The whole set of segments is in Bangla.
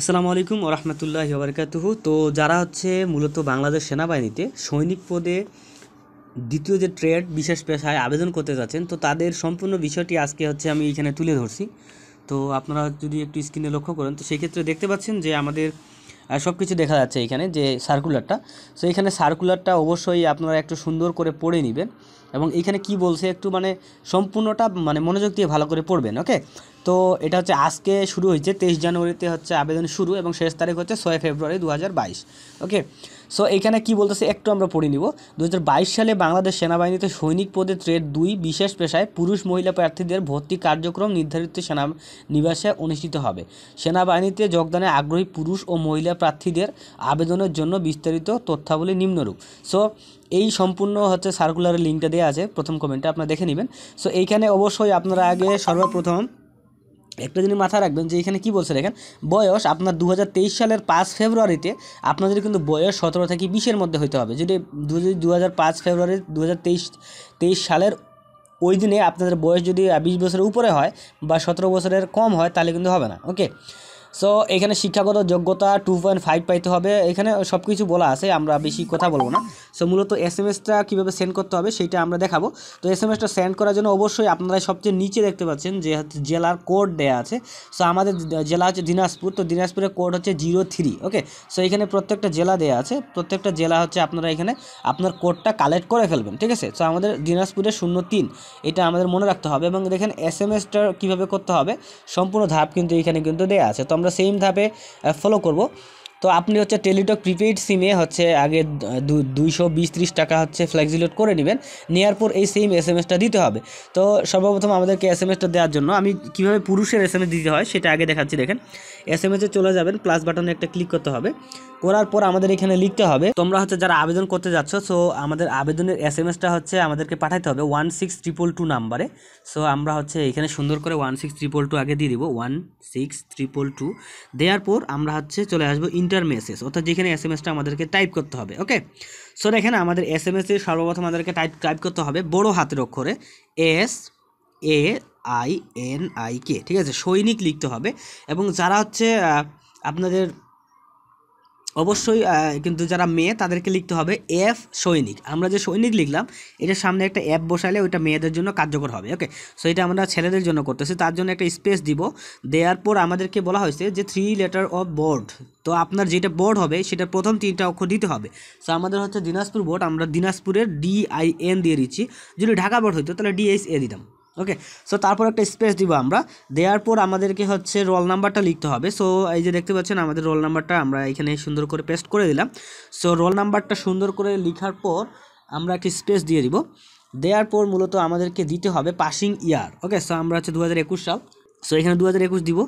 আসসালামু আলাইকুম রহমতুল্লাহ বারকাতুহু তো যারা হচ্ছে মূলত বাংলাদেশ সেনাবাহিনীতে সৈনিক পদে দ্বিতীয় যে ট্রেড বিশেষ পেশায় আবেদন করতে যাচ্ছেন তো তাদের সম্পূর্ণ বিষয়টি আজকে হচ্ছে আমি এখানে তুলে ধরছি তো আপনারা যদি একটু স্ক্রিনে লক্ষ্য করেন তো সেক্ষেত্রে দেখতে পাচ্ছেন যে আমাদের সব কিছু দেখা যাচ্ছে এখানে যে সার্কুলারটা সো এখানে সার্কুলারটা অবশ্যই আপনারা একটু সুন্দর করে পড়ে নেবেন এবং এখানে কি বলছে একটু মানে সম্পূর্ণটা মানে মনোযোগ দিয়ে ভালো করে পড়বেন ওকে তো এটা হচ্ছে আজকে শুরু হয়েছে তেইশ জানুয়ারিতে হচ্ছে আবেদন শুরু এবং শেষ তারিখ হচ্ছে ছয় ফেব্রুয়ারি দু ওকে সো এখানে কি বলতেছে একটু আমরা পড়ে নিব দু সালে বাংলাদেশ সেনাবাহিনীতে সৈনিক পদে ট্রেড দুই বিশেষ পেশায় পুরুষ মহিলা প্রার্থীদের ভর্তি কার্যক্রম নির্ধারিত সেনা নিবাসে অনুষ্ঠিত হবে সেনাবাহিনীতে যোগদানে আগ্রহী পুরুষ ও মহিলা প্রার্থীদের আবেদনের জন্য বিস্তারিত তথ্যাবলী নিম্নরূপ সো এই সম্পূর্ণ হচ্ছে সার্কুলারের লিঙ্কটা দেওয়া আছে প্রথম কমেন্টটা আপনারা দেখে নেবেন সো এইখানে অবশ্যই আপনারা আগে সর্বপ্রথম একটা জিনিস মাথায় রাখবেন যে এখানে কি বলছে দেখেন বয়স আপনার দু সালের পাঁচ ফেব্রুয়ারিতে আপনাদের কিন্তু বয়স সতেরো থেকে বিশের মধ্যে হতে হবে যদি দু হাজার পাঁচ ফেব্রুয়ারি দু সালের ওই দিনে আপনাদের বয়স যদি বিশ বছরের উপরে হয় বা সতেরো বছরের কম হয় তাহলে কিন্তু হবে না ওকে সো এখানে শিক্ষাগত যোগ্যতা টু পয়েন্ট ফাইভ পাইতে হবে এখানে সব কিছু বলা আছে আমরা বেশি কথা বলবো না সো মূলত এস এম এসটা কীভাবে সেন্ড করতে হবে সেটা আমরা দেখাবো তো এস এম এসটা সেন্ড করার জন্য অবশ্যই আপনারা সবচেয়ে নিচে দেখতে পাচ্ছেন যে জেলার কোড দেওয়া আছে সো আমাদের জেলা হচ্ছে দিনাজপুর তো দিনাজপুরের কোড হচ্ছে জিরো থ্রি ওকে সো এখানে প্রত্যেকটা জেলা দেওয়া আছে প্রত্যেকটা জেলা হচ্ছে আপনারা এখানে আপনার কোডটা কালেক্ট করে ফেলবেন ঠিক আছে সো আমাদের দিনাজপুরে শূন্য তিন এটা আমাদের মনে রাখতে হবে এবং দেখেন এস এম এসটা কীভাবে করতে হবে সম্পূর্ণ ধাপ কিন্তু এখানে কিন্তু দেওয়া আছে তো আমরা সেম ধাপে ফলো করব তো আপনি হচ্ছে টেলিটক প্রিপেইড সিমে হচ্ছে আগে দুইশো বিশ ত্রিশ টাকা হচ্ছে ফ্লেক্সিলোড করে নেবেন নেওয়ার পর এই সেম এস এম এসটা দিতে হবে তো সর্বপ্রথম আমাদেরকে এস এম এসটা দেওয়ার জন্য আমি কীভাবে পুরুষের এস এম এস দিতে হয় সেটা আগে দেখাচ্ছি দেখেন এস এম এসে চলে যাবেন প্লাস বাটনে একটা ক্লিক করতে হবে করার পর আমাদের এখানে লিখতে হবে তোমরা হচ্ছে যারা আবেদন করতে যাচ্ছ সো আমাদের আবেদনের এস এম এসটা হচ্ছে আমাদেরকে পাঠাতে হবে ওয়ান সিক্স ট্রিপল টু নাম্বারে সো আমরা হচ্ছে এখানে সুন্দর করে ওয়ান সিক্স ট্রিপল টু আগে দিয়ে দিব ওয়ান সিক্স ট্রিপল টু দেওয়ার পর আমরা হচ্ছে চলে আসবো ইন্টার কম্পিউটার মেসেজ অর্থাৎ যেখানে এস এম এসটা আমাদেরকে টাইপ করতে হবে ওকে সো এখানে আমাদের এস এম এসে সর্বপ্রথম আমাদেরকে টাইপ টাইপ করতে হবে বড় হাতের অক্ষরে S A I N I K ঠিক আছে সৈনিক লিখতে হবে এবং যারা হচ্ছে আপনাদের অবশ্যই কিন্তু যারা মেয়ে তাদেরকে লিখতে হবে এফ সৈনিক আমরা যে সৈনিক লিখলাম এটা সামনে একটা অ্যাপ বসালে ওইটা মেয়েদের জন্য কার্যকর হবে ওকে সো এটা আমরা ছেলেদের জন্য করতেছি তার জন্য একটা স্পেস দিব দেওয়ার পর আমাদেরকে বলা হয়েছে যে থ্রি লেটার অফ বোর্ড তো আপনার যেটা বোর্ড হবে সেটা প্রথম তিনটা অক্ষর দিতে হবে সো আমাদের হচ্ছে দিনাজপুর বোর্ড আমরা দিনাজপুরের ডিআইএন দিয়ে দিচ্ছি যদি ঢাকা বোর্ড হইতো তাহলে ডিএসএ দিতাম ওকে সো তারপর একটা স্পেস দিব আমরা দেওয়ার পর আমাদেরকে হচ্ছে রোল নাম্বারটা লিখতে হবে সো এই যে দেখতে পাচ্ছেন আমাদের রোল নাম্বারটা আমরা এখানে সুন্দর করে পেস্ট করে দিলাম সো রোল নাম্বারটা সুন্দর করে লেখার পর আমরা একটি স্পেস দিয়ে দিব দেওয়ার পর মূলত আমাদেরকে দিতে হবে পাসিং ইয়ার ওকে সো আমরা হচ্ছে দু সাল সো এখানে দু হাজার দিব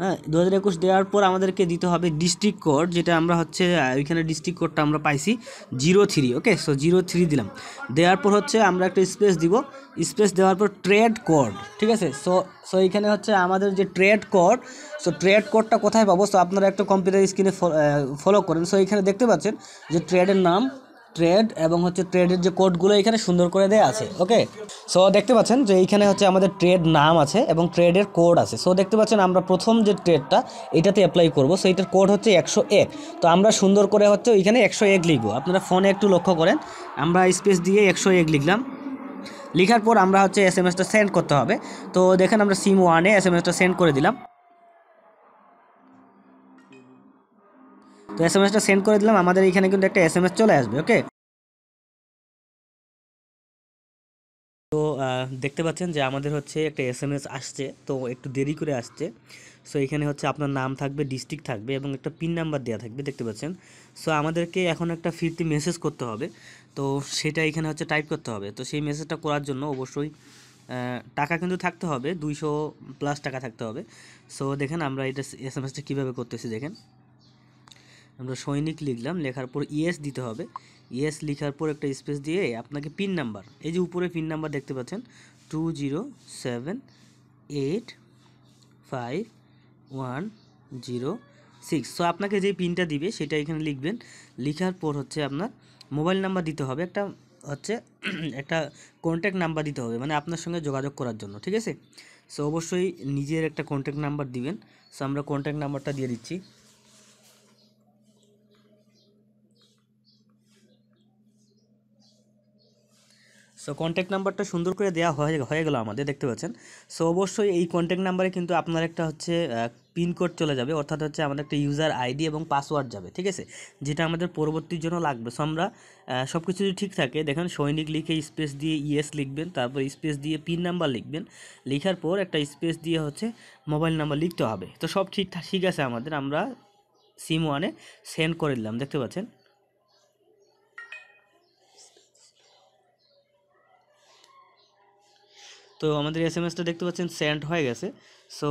হ্যাঁ দু হাজার একুশ দেওয়ার পর আমাদেরকে দিতে হবে ডিস্ট্রিক্ট কোড যেটা আমরা হচ্ছে ওইখানে ডিস্ট্রিক্ট কোডটা আমরা পাইছি zero three okay so zero three দিলাম দেওয়ার পর হচ্ছে আমরা একটা স্পেস দিব স্পেস দেওয়ার পর ট্রেড কোড ঠিক আছে সো সো এইখানে হচ্ছে আমাদের যে ট্রেড কোড সো ট্রেড কোডটা কোথায় পাবো সো আপনারা একটা কম্পিউটার স্ক্রিনে ফলো করেন সো এইখানে দেখতে পাচ্ছেন যে ট্রেডের নাম ট্রেড এবং হচ্ছে ট্রেডের যে কোডগুলো এখানে সুন্দর করে দেওয়া আছে ওকে সো দেখতে পাচ্ছেন যে এইখানে হচ্ছে আমাদের ট্রেড নাম আছে এবং ট্রেডের কোড আছে সো দেখতে পাচ্ছেন আমরা প্রথম যে ট্রেডটা এটাতে অ্যাপ্লাই করব সো এটার কোড হচ্ছে একশো এক তো আমরা সুন্দর করে হচ্ছে ওইখানে একশো এক লিখবো আপনারা ফোনে একটু লক্ষ্য করেন আমরা স্পেস দিয়ে একশো এক লিখলাম লেখার পর আমরা হচ্ছে এস এম এসটা সেন্ড করতে হবে তো দেখেন আমরা সিম ওয়ানে এস এম এসটা সেন্ড করে দিলাম তো এস এম এসটা সেন্ড করে দিলাম আমাদের এখানে কিন্তু একটা এস এম এস চলে আসবে ওকে তো দেখতে পাচ্ছেন যে আমাদের হচ্ছে একটা এস এম এস আসছে তো একটু দেরি করে আসছে সো এখানে হচ্ছে আপনার নাম থাকবে ডিস্ট্রিক্ট থাকবে এবং একটা পিন নাম্বার দেওয়া থাকবে দেখতে পাচ্ছেন সো আমাদেরকে এখন একটা ফিরতি মেসেজ করতে হবে তো সেটা এখানে হচ্ছে টাইপ করতে হবে তো সেই মেসেজটা করার জন্য অবশ্যই টাকা কিন্তু থাকতে হবে দুইশো প্লাস টাকা থাকতে হবে সো দেখেন আমরা এটা এস এম এসটা কীভাবে করতেছি দেখেন আমরা সৈনিক লিখলাম লেখার পর ইএস দিতে হবে ইএস লেখার পর একটা স্পেস দিয়ে আপনাকে পিন নাম্বার এই যে উপরে পিন নাম্বার দেখতে পাচ্ছেন two zero seven eight five one zero six so আপনাকে যে পিনটা দিবে সেটা এখানে লিখবেন লিখার পর হচ্ছে আপনার মোবাইল নাম্বার দিতে হবে একটা হচ্ছে একটা কন্ট্যাক্ট নাম্বার দিতে হবে মানে আপনার সঙ্গে যোগাযোগ করার জন্য ঠিক আছে সো অবশ্যই নিজের একটা কন্ট্যাক্ট নাম্বার দিবেন সো আমরা কন্ট্যাক্ট নাম্বারটা দিয়ে দিচ্ছি সো কন্ট্যাক্ট নাম্বারটা সুন্দর করে দেওয়া হয়ে হয়ে গেলো আমাদের দেখতে পাচ্ছেন সো অবশ্যই এই কন্ট্যাক্ট নাম্বারে কিন্তু আপনার একটা হচ্ছে পিনকোড চলে যাবে অর্থাৎ হচ্ছে আমাদের একটা ইউজার আইডি এবং পাসওয়ার্ড যাবে ঠিক আছে যেটা আমাদের পরবর্তীর জন্য লাগবে সো আমরা সব কিছু যদি ঠিক থাকে দেখেন সৈনিক লিখে স্পেস দিয়ে ইএস লিখবেন তারপর স্পেস দিয়ে পিন নাম্বার লিখবেন লেখার পর একটা স্পেস দিয়ে হচ্ছে মোবাইল নাম্বার লিখতে হবে তো সব ঠিক ঠিক আছে আমাদের আমরা সিম ওয়ানে সেন্ড করে দিলাম দেখতে পাচ্ছেন তো আমাদের এস এম এসটা দেখতে পাচ্ছেন সেন্ড হয়ে গেছে সো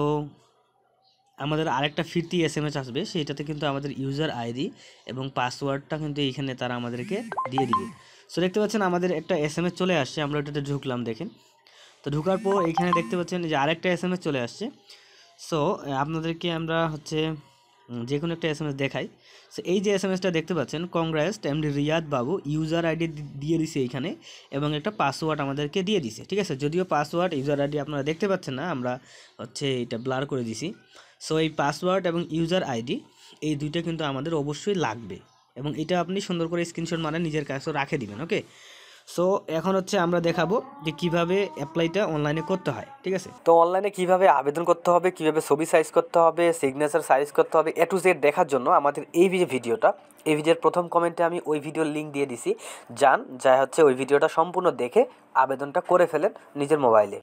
আমাদের আরেকটা ফিরতি এস এম এস আসবে সেইটাতে কিন্তু আমাদের ইউজার আইডি এবং পাসওয়ার্ডটা কিন্তু এইখানে তারা আমাদেরকে দিয়ে দিবে সো দেখতে পাচ্ছেন আমাদের একটা এস এম এস চলে আসছে আমরা ওইটাতে ঢুকলাম দেখেন তো ঢুকার পর এইখানে দেখতে পাচ্ছেন যে আরেকটা এস এম এস চলে আসছে সো আপনাদেরকে আমরা হচ্ছে যে কোনো একটা এস এম এস দেখাই সো এই যে এস এম এসটা দেখতে পাচ্ছেন কংগ্রেস এমডি রিয়াদ বাবু ইউজার আইডি দিয়ে দিছে এইখানে এবং একটা পাসওয়ার্ড আমাদেরকে দিয়ে দিছে ঠিক আছে যদিও পাসওয়ার্ড ইউজার আইডি আপনারা দেখতে পাচ্ছেন না আমরা হচ্ছে এটা ব্লার করে দিছি সো এই পাসওয়ার্ড এবং ইউজার আইডি এই দুইটা কিন্তু আমাদের অবশ্যই লাগবে এবং এটা আপনি সুন্দর করে স্ক্রিনশট মারে নিজের কাছেও রাখে দিবেন ওকে সো এখন হচ্ছে আমরা দেখাবো যে কিভাবে অ্যাপ্লাইটা অনলাইনে করতে হয় ঠিক আছে তো অনলাইনে কিভাবে আবেদন করতে হবে কিভাবে ছবি সাইজ করতে হবে সিগনেচার সাইজ করতে হবে এ টু জেড দেখার জন্য আমাদের এই যে ভিডিওটা এই ভিডিওর প্রথম কমেন্টে আমি ওই ভিডিওর লিঙ্ক দিয়ে দিছি যান যা হচ্ছে ওই ভিডিওটা সম্পূর্ণ দেখে আবেদনটা করে ফেলেন নিজের মোবাইলে